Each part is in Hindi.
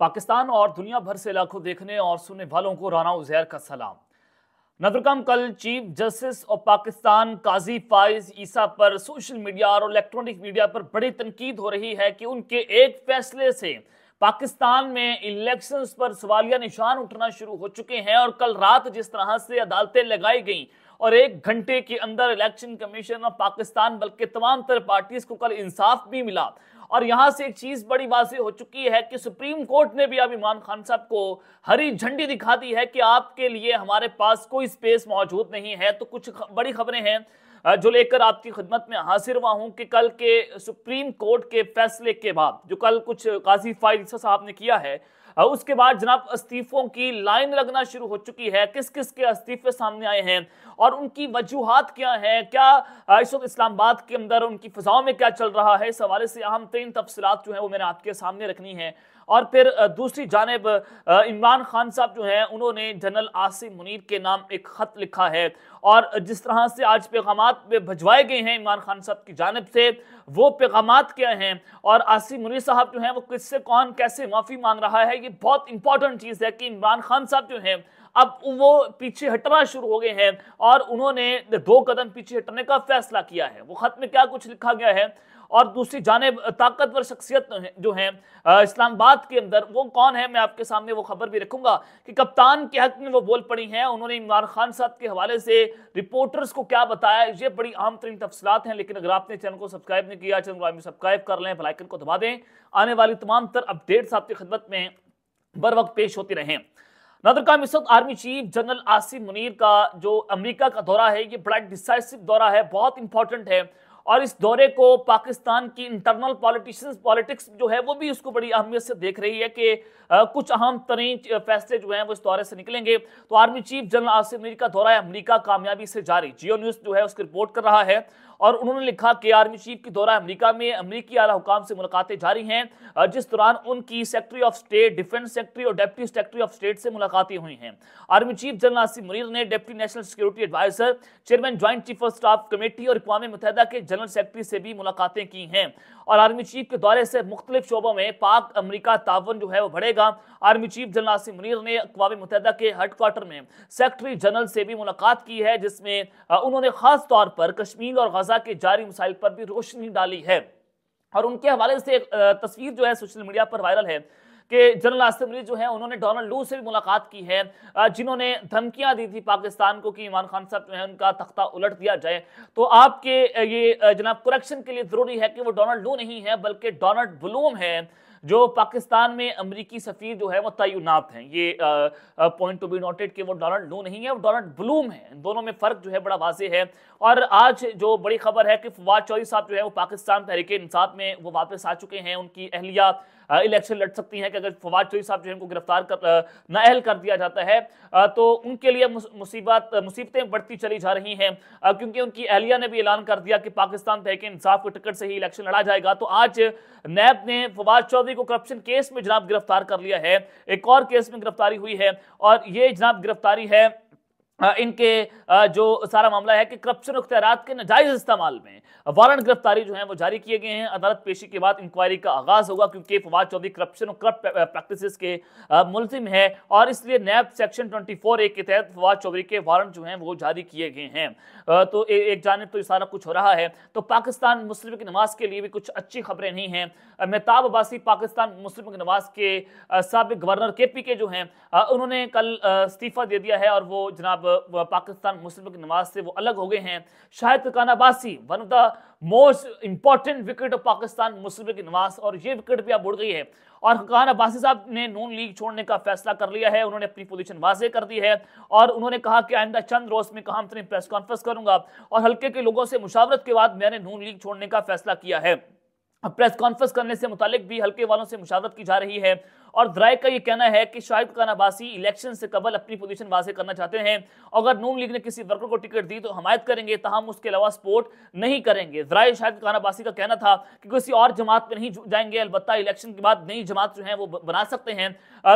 पाकिस्तान और दुनिया भर से लाखों देखने और सुनने वालों को राना उजैर का सलाम नदरकम कल chief justice of Pakistan Qazi Faez Isa पर सोशल मीडिया और इलेक्ट्रॉनिक मीडिया पर बड़ी तनकीद हो रही है कि उनके एक फैसले से पाकिस्तान में इलेक्शंस पर सवालिया निशान उठना शुरू हो चुके हैं और कल रात जिस तरह से अदालतें लगाई गईं और एक घंटे के अंदर इलेक्शन कमीशन ऑफ पाकिस्तान बल्कि तमाम तर पार्टीज को कल इंसाफ भी मिला और यहां से एक चीज बड़ी वाजी हो चुकी है कि सुप्रीम कोर्ट ने भी अब इमरान खान साहब को हरी झंडी दिखा दी है कि आपके लिए हमारे पास कोई स्पेस मौजूद नहीं है तो कुछ बड़ी खबरें हैं जो लेकर आपकी खिदमत में हाजिर हुआ हूं कि कल के सुप्रीम कोर्ट के फैसले के बाद जो कल कुछ काजी फाइल साहब ने किया है उसके बाद जनाब इस्तीफों की लाइन लगना शुरू हो चुकी है किस किस के इस्तीफे सामने आए हैं और उनकी वजूहत क्या है क्या इस वक्त इस्लामाबाद के अंदर उनकी फिजाओं में क्या चल रहा है इस हवाले से अहम तीन तफसलत जो है वो मैंने आपके सामने रखनी है और फिर दूसरी जानब इमरान खान साहब जो हैं उन्होंने जनरल आसिम मुनीर के नाम एक ख़त लिखा है और जिस तरह से आज पैगाम भिजवाए गए हैं इमरान खान साहब की जानब से वो पैगाम क्या हैं और आसिम मुनी साहब जो हैं वो किससे कौन कैसे माफ़ी मांग रहा है ये बहुत इंपॉर्टेंट चीज़ है कि इमरान खान साहब जो हैं अब वो पीछे हटना शुरू हो गए हैं और उन्होंने दो कदम पीछे हटने का फैसला किया है वो खत में क्या कुछ लिखा गया है और दूसरी जानब ताकतवर शख्सियत जो है इस्लामाबाद के अंदर वो कौन है मैं आपके सामने वो खबर भी रखूंगा कि कप्तान के हक में वो बोल पड़ी हैं उन्होंने इमरान खान साहब के हवाले से रिपोर्टर्स को क्या बताया ये बड़ी आम तरीन तफसलत हैं लेकिन अगर आपने चैनल को सब्सक्राइब नहीं किया चैनल को सब्सक्राइब कर लें बलाइकन को दबा दें आने वाली तमाम तर अपडेट्स आपकी खदमत में बर वक्त पेश होती रहें नदर इस वक्त army chief general Asif Munir का जो अमेरिका का दौरा है ये बड़ा डिसाइसिव दौरा है बहुत इंपॉर्टेंट है और इस दौरे को पाकिस्तान की इंटरनल पॉलिटिशियंस पॉलिटिक्स जो है वो भी उसको बड़ी अहमियत से देख रही है कि कुछ अहम तरीन फैसले जो हैं वो इस दौरे से निकलेंगे तो army chief general Asif Mir का दौरा अमरीका कामयाबी से जारी जियो न्यूज़ जो है उसकी रिपोर्ट कर रहा है और उन्होंने लिखा कि आर्मी चीफ के दौरा अमरीका में अमरीकी आला हुकाम से मुलाकातें जारी हैं जिस दौरान उनकी secretary of state defence secretary और डेप्टी सेक्रेटरी ऑफ स्टेट से मुलाकातें हुई हैं army chief general Asif Munir ने deputy national security adviser chairman joint chief of staff committee और अकवा मुतहदा के जनरल सेक्रेटरी से भी मुलाकातें की हैं और आर्मी चीफ के दौरे से मुख्तलिफ शोबों में पाक अमरीका तावन जो है वो बढ़ेगा army chief general Asim Munir ने अकवा मुतहदा के हेडक्वार्टर में सेक्रेटरी जनरल से भी मुलाकात की है जिसमें उन्होंने खास तौर पर कश्मीर और गजा गाजा के जारी मिसाइल पर भी रोशनी डाली है और उनके हवाले से एक तस्वीर जो है सोशल मीडिया पर वायरल है कि जनरल असम्बली जो है उन्होंने डोनाल्ड लू से भी मुलाकात की है जिन्होंने धमकियां दी थी पाकिस्तान को कि इमरान खान साहब जो है उनका तख्ता उलट दिया जाए तो आपके ये जनाब करप्शन के लिए ज़रूरी है कि वो डोनाल्ड लू नहीं है बल्कि डोनाल्ड ब्लूम है जो पाकिस्तान में अमरीकी सफ़ीर जो है वो तयनात हैं ये पॉइंट टू बी नोटेड कि वो डोनाल्ड नू नहीं है वो डोनाल्ड ब्लूम है दोनों में फ़र्क जो है बड़ा वाजे है और आज जो बड़ी खबर है कि फवाद चौधरी साहब जो है वो पाकिस्तान तहरीक इंसाफ में वो वापस आ चुके हैं उनकी अहलिया इलेक्शन लड़ सकती हैं कि अगर फवाद चौधरी साहब जो है उनको गिरफ्तार कर नाअहल कर दिया जाता है तो उनके लिए मुसीबत मुसीबतें बढ़ती चली जा रही हैं क्योंकि उनकी अहलिया ने भी ऐलान कर दिया कि पाकिस्तान तहके इंसाफ के टिकट से ही इलेक्शन लड़ा जाएगा तो आज नैब ने फवाद चौधरी को करप्शन केस में जनाब गिरफ्तार कर लिया है एक और केस में गिरफ्तारी हुई है और ये जनाब गिरफ्तारी है इनके जो सारा मामला है कि करप्शन अख्तियारत के नाजायज इस्तेमाल में वारंट गिरफ्तारी जो है वो जारी किए गए हैं अदालत पेशी के बाद इंक्वायरी का आगाज होगा क्योंकि फवाद चौधरी करप्शन और करप्ट प्रैक्टिस के मुलिम है और इसलिए NAB section twenty four A के तहत फवाद चौधरी के वारंट जो हैं वो जारी किए गए हैं तो ए, एक जानब तो सारा कुछ हो रहा है तो पाकिस्तान मुस्लिम की नमाज के लिए भी कुछ अच्छी खबरें नहीं हैं मेहताब अब्बासी पाकिस्तान मुस्लिम की नमाज के सबक गवर्नर के पी के जो हैं उन्होंने कल इस्तीफा दे दिया है और वो जनाब पाकिस्तान मुस्लिम की नमाज से वो अलग हो गए हैं Shahid Kanabasi one of the most important wicket of Pakistan मुस्लिम की नमाज और ये विकेट भी अब उड़ गई है और खान अब्बासी साहब ने नून लीग छोड़ने का फैसला कर लिया है उन्होंने अपनी पोजीशन वाजे कर दी है और उन्होंने कहा कि आइंदा चंद रोज में कहा अपनी प्रेस कॉन्फ्रेंस करूंगा और हल्के के लोगों से मुशावरत के बाद मैंने नून लीग छोड़ने का फैसला किया है प्रेस कॉन्फ्रेंस करने से मुतालिक भी हल्के वालों से मुशावरत की जा रही है और द्राय का यह कहना है कि शाहिद खान इलेक्शन से कबल अपनी पोजीशन वाजे करना चाहते हैं अगर नून लीग ने किसी वर्कर को टिकट दी तो हमायत करेंगे तहम उसके अलावा सपोर्ट नहीं करेंगे द्राय शाहिद खान अब्बासी का कहना था कि किसी और जमात में नहीं जाएंगे अलबत्ता इलेक्शन के बाद नई जमात जो है वो बना सकते हैं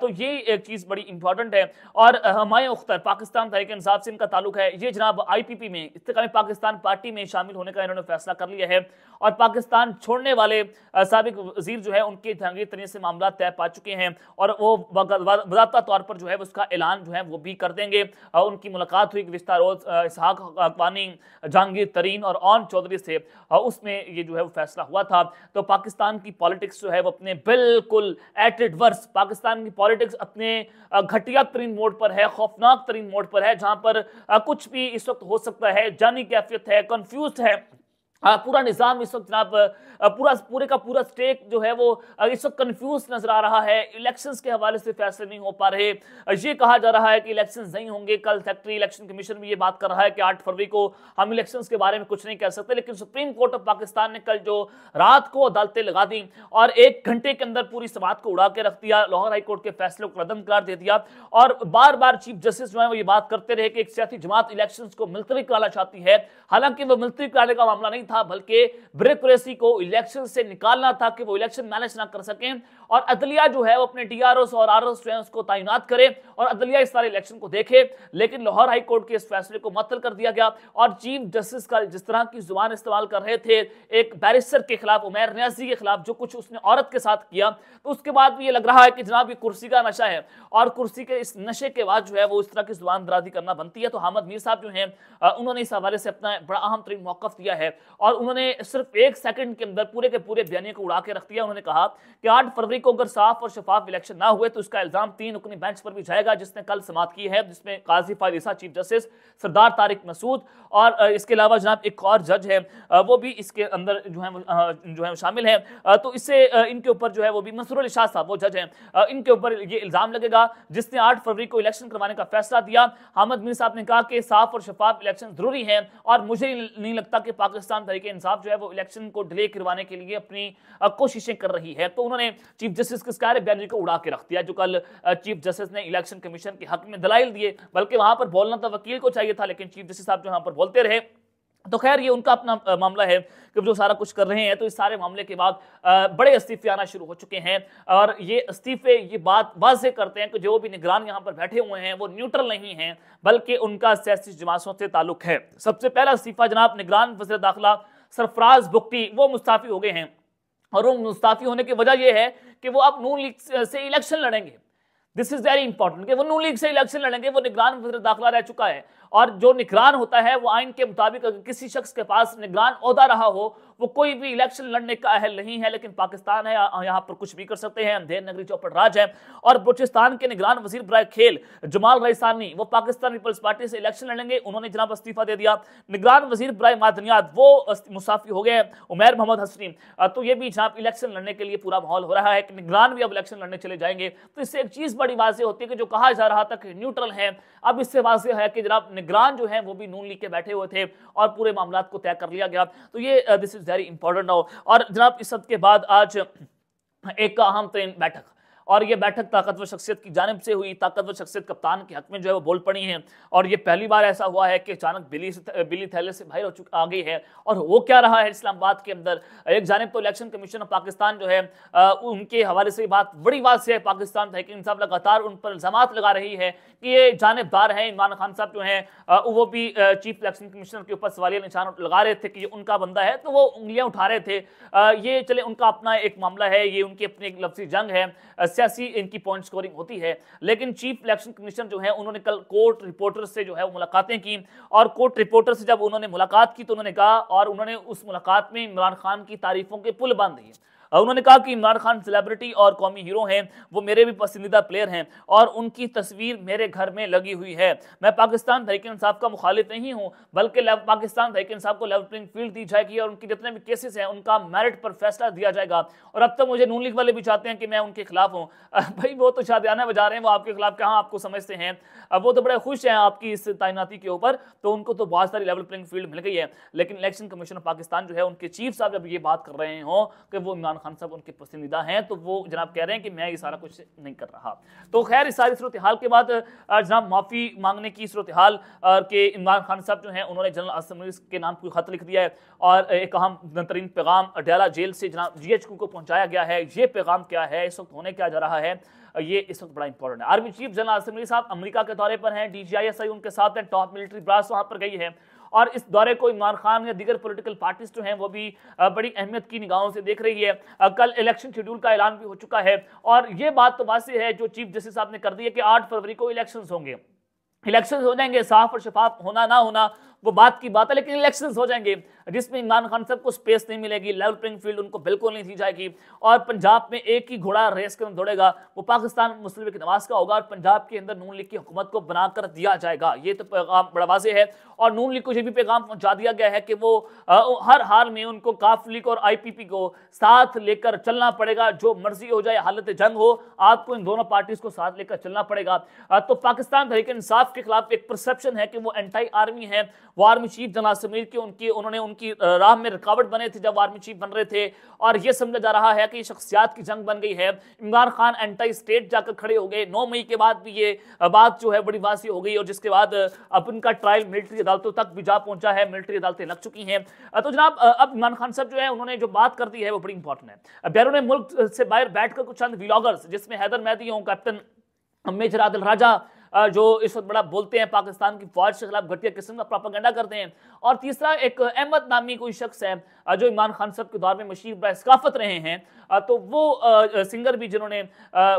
तो ये एक चीज़ बड़ी इंपॉर्टेंट है और हमाय अख्तर पाकिस्तान तहरीक इंसाफ से इनका ताल्लुक है ये जनाब आई पी पी में इसमें पाकिस्तान पार्टी में शामिल होने का इन्होंने फैसला कर लिया है और पाकिस्तान छोड़ने वाले सबक वजीर जो है उनके जहांगीर तरीके से मामला तय पा चुके हैं हैं और वो बजाबा तौर पर जो है उसका ऐलान जो है वो भी कर देंगे और उनकी मुलाकात हुई गुस्ता रोज इसहाक अकवानी जहांगीर तरीन और ओन चौधरी से उसमें ये जो है वो फैसला हुआ था तो पाकिस्तान की पॉलिटिक्स जो है वो अपने बिल्कुल एट इट वर्स पाकिस्तान की पॉलिटिक्स अपने घटिया तरीन मोड पर है खौफनाक तरीन मोड पर है जहाँ पर कुछ भी इस वक्त हो सकता है जानी कैफियत है कन्फ्यूज है हाँ, पूरा निज़ाम इस वक्त जनाब पूरा पूरे का पूरा स्टेट जो है वो इस वक्त कंफ्यूज नजर आ रहा है इलेक्शंस के हवाले से फैसले नहीं हो पा रहे ये कहा जा रहा है कि इलेक्शंस नहीं होंगे कल फैक्ट्री इलेक्शन कमीशन भी ये बात कर रहा है कि आठ फरवरी को हम इलेक्शंस के बारे में कुछ नहीं कह सकते लेकिन सुप्रीम कोर्ट ऑफ पाकिस्तान ने कल जो रात को अदालतें लगा दी और एक घंटे के अंदर पूरी समात को उड़ा के रख दिया लाहौर हाईकोर्ट के फैसलों को रदम करार दे दिया और बार बार चीफ जस्टिस जो है वो ये बात करते रहे कि एक सियासी जमात इलेक्शन को मिलतवी कराना चाहती है हालांकि वो मिलतवी कराने का मामला नहीं नहीं था बल्कि ब्यूरोक्रेसी को इलेक्शन से निकालना था कि वो इलेक्शन मैनेज ना कर सकें और अदलिया जो है वो अपने डी आर और आर जो है उसको तैनात करें और अदलिया इस सारे इलेक्शन को देखे लेकिन लाहौर हाई कोर्ट के इस फैसले को मतल कर दिया गया और चीफ जस्टिस का जिस तरह की जुबान इस्तेमाल कर रहे थे एक बैरिस्टर के खिलाफ उमेर न्याजी के खिलाफ जो कुछ उसने औरत के साथ किया तो उसके बाद भी ये लग रहा है कि जनाब ये कुर्सी का नशा है और कुर्सी के इस नशे के बाद जो है वो इस तरह की जुबान दराजी करना बनती है तो हामद मीर साहब जो है उन्होंने इस हवाले से अपना बड़ा अहम तरीन मौकफ दिया है और उन्होंने सिर्फ एक सेकंड के अंदर पूरे के पूरे बयानी को उड़ा के रख दिया उन्होंने कहा कि आठ फरवरी को अगर साफ और शफाफ इलेक्शन ना हुए तो उसका इल्जाम तीन रुकनी बेंच पर भी जाएगा जिसने कल समाप्त की है जिसमें काजी फायदा चीफ जस्टिस सरदार तारिक मसूद और इसके अलावा जनाब एक और जज है वो भी इसके अंदर जो है जो है शामिल है तो इससे इनके ऊपर जो है वो भी मंसूर शाह साहब वो जज हैं इनके ऊपर ये इल्ज़ाम लगेगा जिसने आठ फरवरी को इलेक्शन करवाने का फैसला दिया हामद मीर साहब ने कहा कि साफ और शफाफ इलेक्शन जरूरी है और मुझे नहीं लगता कि पाकिस्तान तरीके इंसाफ जो है वो इलेक्शन को डिले करवाने के लिए अपनी कोशिशें कर रही है तो उन्होंने चीफ जस्टिस के है बैनर्जी को उड़ा के रख दिया जो कल चीफ जस्टिस ने इलेक्शन कमीशन के हक में दलाइल दिए बल्कि वहां पर बोलना था वकील को चाहिए था लेकिन चीफ जस्टिस साहब जो यहाँ पर बोलते रहे तो खैर ये उनका अपना मामला है कि जो सारा कुछ कर रहे हैं तो इस सारे मामले के बाद बड़े इस्तीफे आना शुरू हो चुके हैं और ये इस्तीफे ये बात वाजे करते हैं कि जो भी निगरान यहाँ पर बैठे हुए हैं वो न्यूट्रल नहीं हैं बल्कि उनका सियासी जमातों से ताल्लुक है सबसे पहला इस्तीफा जनाब निगरान वजर दाखिला सरफराज बुक्टी वो मुस्ताफ़ी हो गए हैं और वो मुस्ताफ़ी होने की वजह यह है कि वो अब नून लीग से इलेक्शन लड़ेंगे दिस इज वेरी इंपॉर्टेंट वो नू लीग से इलेक्शन लड़ेंगे वो निगरान वजर दाखिला रह चुका है और जो निगरान होता है वो आइन के मुताबिक अगर किसी शख्स के पास निगरान अहदा रहा हो वो कोई भी इलेक्शन लड़ने का अहल नहीं है लेकिन पाकिस्तान है यहाँ पर कुछ भी कर सकते हैं अंधेर नगरी चौपट राज है और बलोचिस्तान के निगरान वजीर ब्राय खेल जमाल रईसानी वो पाकिस्तान पीपल्स पार्टी से इलेक्शन लड़ेंगे उन्होंने जनाब इस्तीफा दे दिया निगरान वजीर ब्राय मादनियात वो मुसाफी हो गए उमेर मोहम्मद हसनी तो ये भी जहाँ इलेक्शन लड़ने के लिए पूरा माहौल हो रहा है कि निगरान भी अब इलेक्शन लड़ने चले जाएंगे तो इससे एक चीज़ बड़ी वाजह होती है कि जो कहा जा रहा था कि न्यूट्रल है अब इससे वाजह है कि जनाब निगरान जो है वो भी नून लीग के बैठे हुए थे और पूरे मामला को तय कर लिया गया तो ये दिस इज वेरी इंपॉर्टेंट हो और जनाब इस सब के बाद आज एक अहम तरीन बैठक और ये बैठक ताकतवर शख्सियत की जानब से हुई ताकतवर शख्सियत कप्तान के हक में जो है वो बोल पड़ी हैं और ये पहली बार ऐसा हुआ है कि अचानक बिली से बिली थैले से बाहर हो चुका आ गई है और वो क्या रहा है इस्लामाबाद के अंदर एक जानब तो इलेक्शन कमीशन ऑफ पाकिस्तान जो है आ, उनके हवाले से बात बड़ी बात से है पाकिस्तान तहरीक इंसाफ लगातार उन पर इल्ज़ाम लगा रही है कि ये जानबदार हैं इमरान खान साहब जो हैं वो भी चीफ इलेक्शन कमीशनर के ऊपर सवालिया निशान लगा रहे थे कि ये उनका बंदा है तो वो उंगलियां उठा रहे थे ये चले उनका अपना एक मामला है ये उनकी अपनी एक लफ्सी जंग है छियासी इनकी पॉइंट स्कोरिंग होती है लेकिन चीफ इलेक्शन कमीशन जो है उन्होंने कल कोर्ट रिपोर्टर से जो है मुलाकातें की और कोर्ट रिपोर्टर से जब उन्होंने मुलाकात की तो उन्होंने कहा और उन्होंने उस मुलाकात में इमरान खान की तारीफों के पुल बांध दिए उन्होंने कहा कि इमरान खान सेलिब्रिटी और कौमी हीरो हैं वो मेरे भी पसंदीदा प्लेयर हैं और उनकी तस्वीर मेरे घर में लगी हुई है मैं पाकिस्तान तहरीक इंसाफ का मुखालिफ नहीं हूँ बल्कि पाकिस्तान तहरीक इंसाफ को लेवल प्लेइंग फील्ड दी जाएगी और उनके जितने भी केसेस हैं उनका मेरिट पर फैसला दिया जाएगा और अब तो मुझे नून लीग वाले भी चाहते हैं कि मैं उनके खिलाफ हूँ भाई वो तो शादियाना बजा रहे हैं वो आपके खिलाफ कहाँ आपको समझते हैं अब वो तो बड़े खुश हैं आपकी इस तैनाती के ऊपर तो उनको तो बहुत सारी लेवल प्लेइंग फील्ड मिल गई है लेकिन इलेक्शन कमीशन ऑफ पाकिस्तान जो है उनके चीफ साहब जब ये बात कर रहे हों कि वो इमरान खान साहब उनके पसंदीदा हैं तो वो जनाब कह रहे हैं कि मैं ये सारा कुछ नहीं कर रहा तो खैर इस सारी सूरत हाल के बाद जनाब माफ़ी मांगने की सूरत हाल के इमरान खान साहब जो हैं उन्होंने जनरल असम्बली के नाम कोई खत लिख दिया है और एक अहम तरीन पैगाम अडयाला जेल से जनाब जी को पहुँचाया गया है ये पैगाम क्या है इस वक्त होने क्या जा रहा है ये इस वक्त बड़ा इंपॉर्टेंट है आर्मी चीफ जनरल असम्बली साहब अमरीका के दौरे पर हैं डी उनके साथ हैं टॉप मिलिट्री ब्रास वहाँ पर गई है और इस दौरे को इमरान खान या दीगर पोलिटिकल पार्टीज जो हैं वो भी बड़ी अहमियत की निगाहों से देख रही है कल इलेक्शन शेड्यूल का ऐलान भी हो चुका है और ये बात तो वासी है जो चीफ जस्टिस साहब ने कर दी है कि आठ फरवरी को इलेक्शन होंगे इलेक्शन हो जाएंगे साफ और शफाफ होना ना होना वो बात की बात है लेकिन इलेक्शन हो जाएंगे जिसमें इमरान खान साहब को स्पेस नहीं मिलेगी लेवल प्लेइंग फील्ड उनको बिल्कुल नहीं दी जाएगी और पंजाब में एक ही घोड़ा रेस के अंदर दौड़ेगा वो पाकिस्तान मुस्लिम की नवाज का होगा और पंजाब के अंदर नून लीग की हुकूमत को बनाकर दिया जाएगा ये तो पैगाम बड़ा वाजे है और नून लीग को यह भी पैगाम पहुंचा दिया गया है कि वो हर हाल में उनको काफ लीग और आईपीपी को साथ लेकर चलना पड़ेगा जो मर्जी हो जाए हालत जंग हो आपको इन दोनों पार्टीज को साथ लेकर चलना पड़ेगा तो पाकिस्तान तहरीक इंसाफ के खिलाफ एक परसेप्शन है कि वो एंटाई आर्मी है आर्मी चीफ जनरल समीर के उनकी उन्होंने उनकी राह में रुकावट बने थे जब वार्मी चीफ बन रहे थे और यह समझा जा रहा है कि शख्सियात की जंग बन गई है इमरान खान एंटी स्टेट जाकर खड़े हो गए नौ मई के बाद भी ये बात जो है बड़ी वासी हो गई और जिसके बाद अब उनका ट्रायल मिलिट्री अदालतों तक भी जा पहुंचा है मिलिट्री अदालतें लग चुकी हैं तो जनाब अब इमरान खान साहब जो है उन्होंने जो बात कर दी है वो बड़ी इंपॉर्टेंट है बैरून मुल्क से बाहर बैठकर कुछ चंद व्लॉगर्स जिसमें हैदर मैदी हों कैप्टन मेजर आदिल राजा जो इस वक्त बड़ा बोलते हैं पाकिस्तान की फौज के खिलाफ घटिया किस्म का प्रोपागेंडा करते हैं और तीसरा एक अहमद नामी कोई शख्स है जो इमरान खान साहब के दौर में मशीर इसकाफत रहे हैं तो वो सिंगर भी जिन्होंने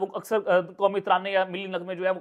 वो अक्सर कौमी तराने या मिली नगमे जो है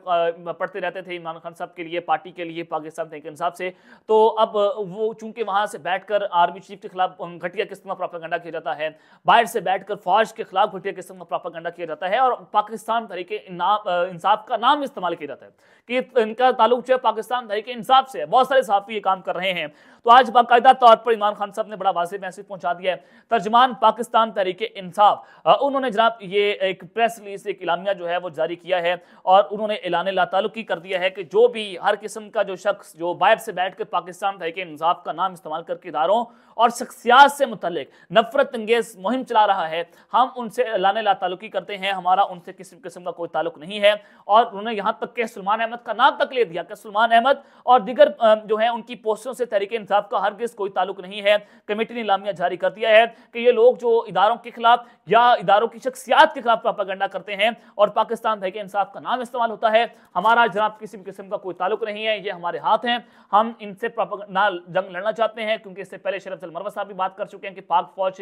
पढ़ते रहते थे इमरान खान साहब के लिए पार्टी के लिए पाकिस्तान के इंसाफ से तो अब वो चूंकि वहाँ से कर आर्मी चीफ के खिलाफ घटिया किस्म का प्रोपागेंडा किया जाता है बाहर से कर फौज के खिलाफ घटिया किस्म का प्रोपागेंडा किया जाता है और पाकिस्तान तरीके इंसाफ का नाम इस्तेमाल किया जाता है कि इनका ताल्लुक जो है पाकिस्तान तहरीक इंसाफ से बहुत सारे साफी ये काम कर रहे हैं तो आज बाकायदा तौर पर इमरान खान साहब ने बड़ा वाजह मैसेज पहुंचा दिया है तर्जमान पाकिस्तान तहरीक इंसाफ उन्होंने जनाब ये एक प्रेस रिलीज एक इलामिया जो है वो जारी किया है और उन्होंने ऐलान लातालुकी कर दिया है कि जो भी हर किस्म का जो शख्स जो बाहर से बैठ कर पाकिस्तान तहरीक इंसाफ का नाम इस्तेमाल करके इदारों और शख्सियात से मुतलिक नफरत अंगेज मुहिम चला रहा है हम उनसे ऐलान लातालुकी करते हैं हमारा उनसे किसी किस्म का कोई ताल्लुक नहीं है और उन्होंने यहाँ तक के सलमान अहमद का नाम तक ले दिया कि सलमान अहमद और दिगर जो है उनकी पोस्टों से तहरीक इंसाफ का हर हरगिज कोई ताल्लुक नहीं है कमेटी ने लामिया जारी कर दिया है कि ये लोग जो इदारों के खिलाफ या इदारों की शख्सियात के खिलाफ प्रापागंडा करते हैं और पाकिस्तान तहरीक इंसाफ का नाम इस्तेमाल होता है हमारा जनाब किसी भी किस्म का कोई ताल्लुक नहीं है ये हमारे हाथ हैं हम इनसे ना जंग लड़ना चाहते हैं क्योंकि इससे पहले शरफ अलमरवा साहब भी बात कर चुके हैं कि पाक फौज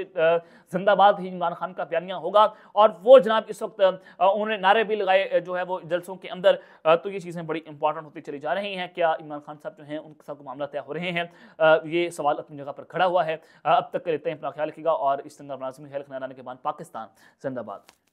जिंदाबाद ही इमरान खान का बयानिया होगा और वो जनाब इस वक्त उन्होंने नारे भी लगाए जो है वो जलसों के अंदर तो तो ये चीज़ें बड़ी इंपॉर्टेंट होती चली जा रही हैं क्या इमरान खान साहब जो हैं उनके साथ मामला तय हो रहे हैं ये सवाल अपनी जगह पर खड़ा हुआ है अब तक कर लेते हैं अपना ख्याल रखिएगा और इस तरह नाजिम ख्याल खनाना के बाद पाकिस्तान जिंदाबाद